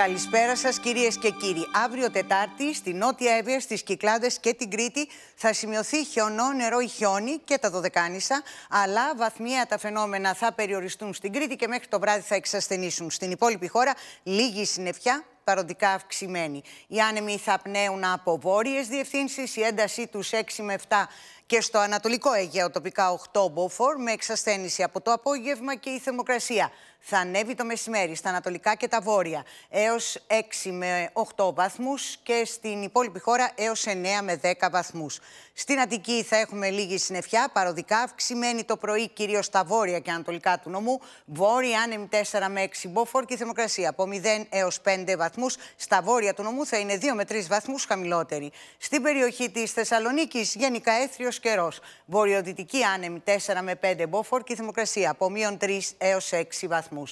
Καλησπέρα σας, κυρίες και κύριοι. Αύριο Τετάρτη, στη Νότια Εύβοια, στις Κυκλάδες και την Κρήτη, θα σημειωθεί χιονό, νερό ή χιόνι και τα Δωδεκάνησα, αλλά βαθμία τα φαινόμενα θα περιοριστούν στην Κρήτη και μέχρι το βράδυ θα εξασθενήσουν. Στην υπόλοιπη χώρα, λίγη συννεφιά, παροντικά αυξημένη. Οι άνεμοι θα πνέουν από βόρειες διευθύνσεις, η έντασή τους 6 με 7 και στο Ανατολικό Αιγαίο τοπικά 8 μποφόρ με εξασθένηση από το απόγευμα και η θερμοκρασία θα ανέβει το μεσημέρι στα ανατολικά και τα βόρεια έως 6 με 8 βαθμούς και στην υπόλοιπη χώρα έως 9 με 10 βαθμούς. Στην Αττική θα έχουμε λίγη συννεφιά, παροδικά αυξημένη το πρωί κυρίως στα βόρεια και ανατολικά του νομού, βόρεια άνεμη 4 με 6 μποφόρ και η θερμοκρασία από 0 έως 5 βαθμού. Στα βόρεια του νομού θα είναι 2 με 3 βαθμού χαμηλότερη. Στην περιοχή της Θεσσαλονίκης γενικά έθριος καιρός. Βορειοδυτική άνεμη 4 με 5 μποφόρ και η θερμοκρασία από μείον 3 έω 6 βαθμού.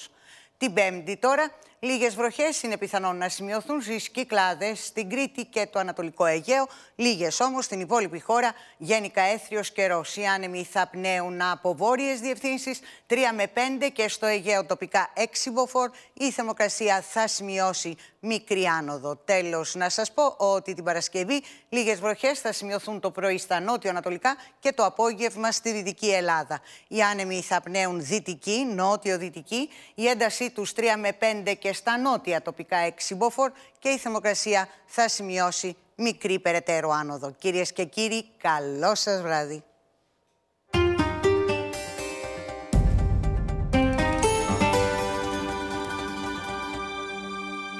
Την Πέμπτη τώρα Λίγες βροχές είναι πιθανόν να σημειωθούν στις Κυκλάδες, στην Κρήτη και το Ανατολικό Αιγαίο. Λίγες όμως στην υπόλοιπη χώρα, γενικά έθριος καιρός. Οι άνεμοι θα πνέουν από βόρειες διευθύνσεις 3 με 5 και στο Αιγαίο τοπικά 6 βοφόρ. Η θερμοκρασία θα σημειώσει μικρή άνοδο. Τέλος, να σας πω ότι την Παρασκευή λίγες βροχές θα σημειωθούν το πρωί στα νότιο-ανατολικά και το απόγευμα στη δυτική Ελλάδα. Οι άνεμοι θα πνέουν δυτική, νότιο-δυτική. Η έντασή τους 3 με 5 και και στα νότια τοπικά εξυμπόφορ και η θερμοκρασία θα σημειώσει μικρή περαιτέρω άνοδο. Κυρίες και κύριοι, καλό σας βράδυ.